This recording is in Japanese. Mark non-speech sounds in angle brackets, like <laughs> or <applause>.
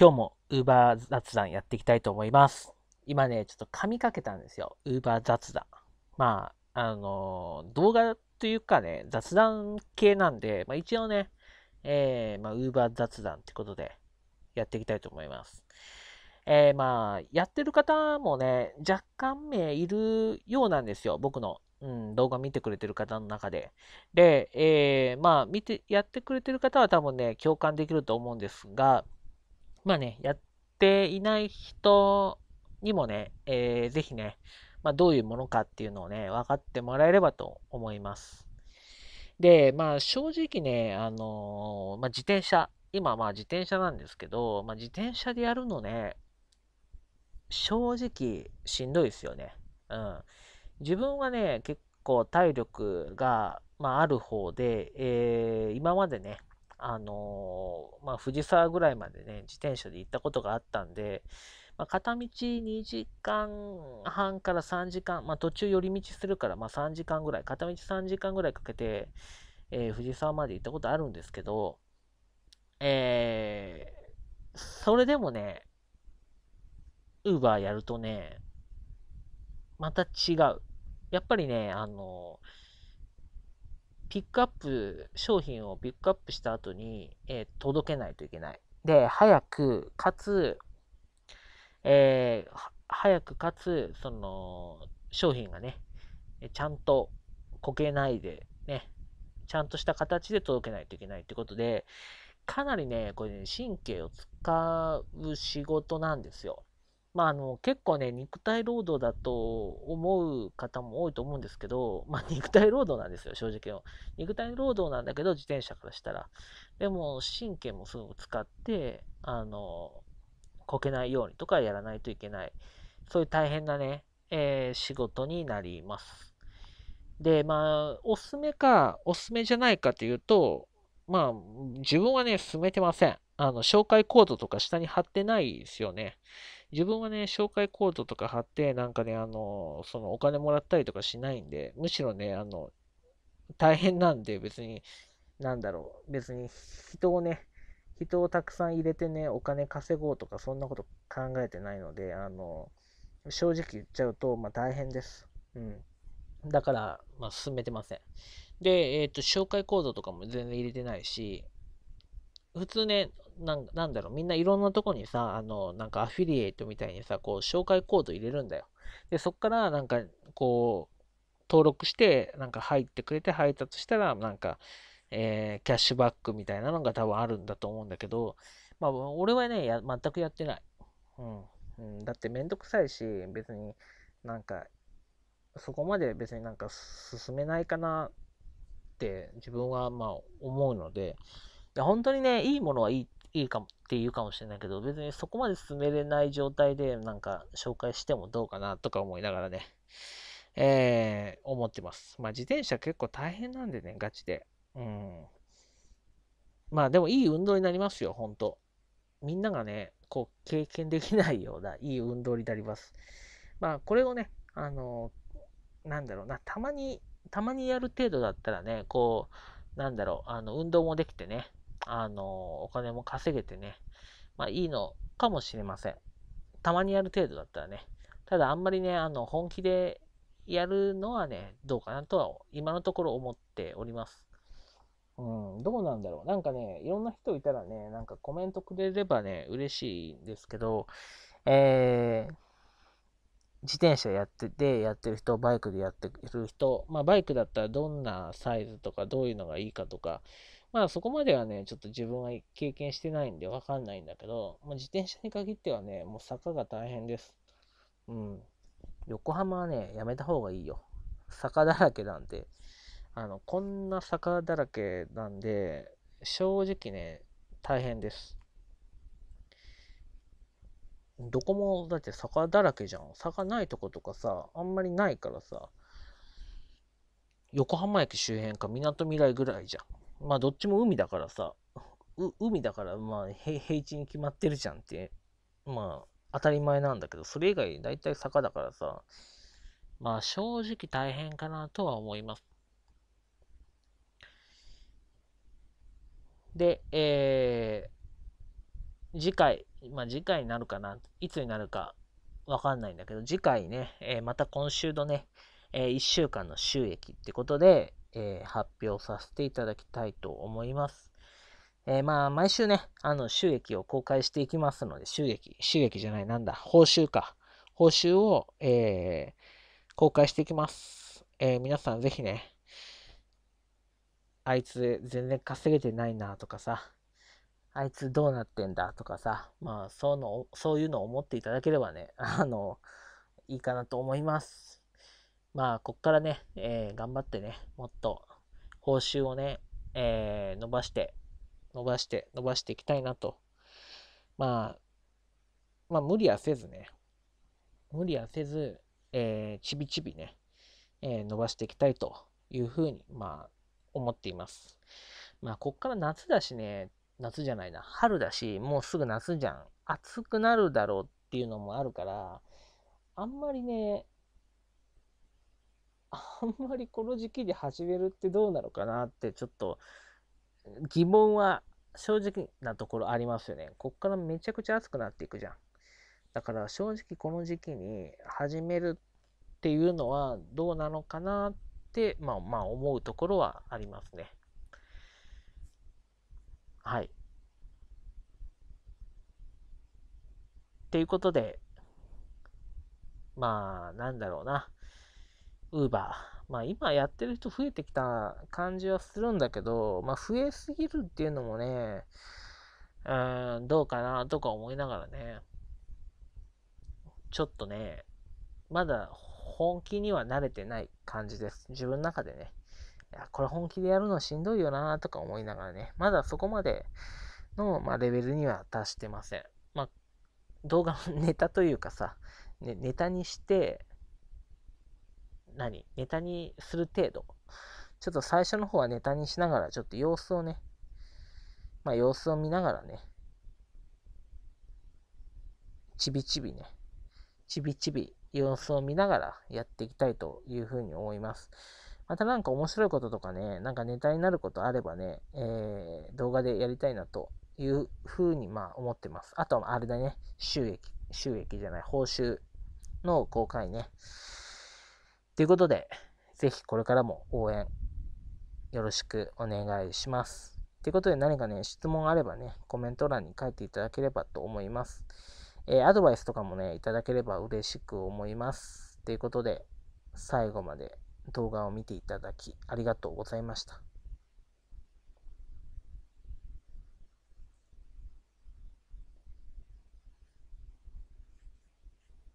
今日も Uber 雑談やっていきたいと思います。今ね、ちょっと噛みかけたんですよ。Uber 雑談。まあ、あの動画というかね、雑談系なんで、まあ、一応ね、えー、まあ、Uber 雑談ってことでやっていきたいと思います。えー、まあ、やってる方もね、若干名いるようなんですよ。僕の、うん、動画見てくれてる方の中で。で、えー、まあ、見て、やってくれてる方は多分ね、共感できると思うんですが、まあね、やっていない人にもね、えー、ぜひね、まあ、どういうものかっていうのをね、分かってもらえればと思います。で、まあ正直ね、あのー、まあ、自転車、今まあ自転車なんですけど、まあ、自転車でやるのね、正直しんどいですよね。うん。自分はね、結構体力が、まあ、ある方で、えー、今までね、あのー、まあ、藤沢ぐらいまでね、自転車で行ったことがあったんで、まあ、片道2時間半から3時間、まあ、途中寄り道するから、ま3時間ぐらい、片道3時間ぐらいかけて、えー、藤沢まで行ったことあるんですけど、えー、それでもね、ウーバーやるとね、また違う。やっぱりね、あのーピックアップ、商品をピックアップした後に、えー、届けないといけない。で、早く、かつ、えー、早くかつ、その、商品がね、ちゃんとこけないで、ね、ちゃんとした形で届けないといけないってことで、かなりね、これね、神経を使う仕事なんですよ。まあ、あの結構ね、肉体労働だと思う方も多いと思うんですけど、まあ、<laughs> 肉体労働なんですよ、正直。肉体労働なんだけど、自転車からしたら。でも、神経もすぐ使って、あの、こけないようにとかやらないといけない。そういう大変なね、えー、仕事になります。で、まあ、おすすめか、おすすめじゃないかというと、まあ、自分はね、勧めてません。あの、紹介コードとか下に貼ってないですよね。自分はね、紹介コードとか貼って、なんかね、あの、そのお金もらったりとかしないんで、むしろね、あの、大変なんで、別に、なんだろう、別に人をね、人をたくさん入れてね、お金稼ごうとか、そんなこと考えてないので、あの、正直言っちゃうと、まあ大変です。うん。だから、まあ進めてません。で、えっ、ー、と、紹介コードとかも全然入れてないし、普通ね、なんだろう、みんないろんなとこにさ、あの、なんかアフィリエイトみたいにさ、こう、紹介コード入れるんだよ。で、そっから、なんか、こう、登録して、なんか入ってくれて配達したら、なんか、えー、キャッシュバックみたいなのが多分あるんだと思うんだけど、まあ、俺はね、全くやってない。うん。うん、だってめんどくさいし、別になんか、そこまで別になんか進めないかなって自分はまあ思うので、や、本当にね、いいものはいい、いいかもって言うかもしれないけど、別にそこまで進めれない状態で、なんか紹介してもどうかなとか思いながらね、えー、思ってます。まあ、自転車結構大変なんでね、ガチで。うん。まあ、でもいい運動になりますよ、本当みんながね、こう、経験できないような、いい運動になります。まあ、これをね、あの、なんだろうな、たまに、たまにやる程度だったらね、こう、なんだろう、あの、運動もできてね、あの、お金も稼げてね、まあいいのかもしれません。たまにやる程度だったらね。ただあんまりね、あの、本気でやるのはね、どうかなとは今のところ思っております。うん、どうなんだろう。なんかね、いろんな人いたらね、なんかコメントくれればね、嬉しいんですけど、えー、自転車やってて、やってる人、バイクでやってる人、まあバイクだったらどんなサイズとかどういうのがいいかとか、まだそこまではね、ちょっと自分は経験してないんでわかんないんだけど、まあ、自転車に限ってはね、もう坂が大変です。うん。横浜はね、やめた方がいいよ。坂だらけなんで、あの、こんな坂だらけなんで、正直ね、大変です。どこもだって坂だらけじゃん。坂ないとことかさ、あんまりないからさ、横浜駅周辺かみなとみらいぐらいじゃん。まあどっちも海だからさ、海だからまあ平地に決まってるじゃんって、まあ当たり前なんだけど、それ以外大体坂だからさ、まあ正直大変かなとは思います。で、えー、次回、まあ次回になるかな、いつになるかわかんないんだけど、次回ね、えー、また今週のね、えー、1週間の収益ってことで、えー、発表させていただきたいと思います。えー、まあ、毎週ね、あの、収益を公開していきますので、収益、収益じゃない、なんだ、報酬か。報酬を、えー、公開していきます。え皆さんぜひね、あいつ全然稼げてないなとかさ、あいつどうなってんだとかさ、まあ、そうの、そういうのを思っていただければね、あの、いいかなと思います。まあ、こっからね、えー、頑張ってね、もっと報酬をね、えー、伸ばして、伸ばして、伸ばしていきたいなと。まあ、まあ、無理はせずね、無理はせず、えー、ちびちびね、えー、伸ばしていきたいというふうに、まあ、思っています。まあ、こっから夏だしね、夏じゃないな、春だし、もうすぐ夏じゃん。暑くなるだろうっていうのもあるから、あんまりね、あんまりこの時期に始めるってどうなのかなってちょっと疑問は正直なところありますよね。こっからめちゃくちゃ暑くなっていくじゃん。だから正直この時期に始めるっていうのはどうなのかなって、まあまあ思うところはありますね。はい。ということで、まあなんだろうな。ウーバー。まあ今やってる人増えてきた感じはするんだけど、まあ増えすぎるっていうのもね、うん、どうかなとか思いながらね、ちょっとね、まだ本気には慣れてない感じです。自分の中でね。いや、これ本気でやるのしんどいよなとか思いながらね、まだそこまでの、まあ、レベルには達してません。まあ、動画の <laughs> ネタというかさ、ね、ネタにして、何ネタにする程度、ちょっと最初の方はネタにしながら、ちょっと様子をね、まあ様子を見ながらね、ちびちびね、ちびちび様子を見ながらやっていきたいというふうに思います。また何か面白いこととかね、なんかネタになることあればね、えー、動画でやりたいなというふうにまあ思ってます。あとはあれだね、収益、収益じゃない、報酬の公開ね。ということで、ぜひこれからも応援よろしくお願いします。ということで何かね、質問あればね、コメント欄に書いていただければと思います。えー、アドバイスとかもね、いただければ嬉しく思います。ということで、最後まで動画を見ていただきありがとうございました。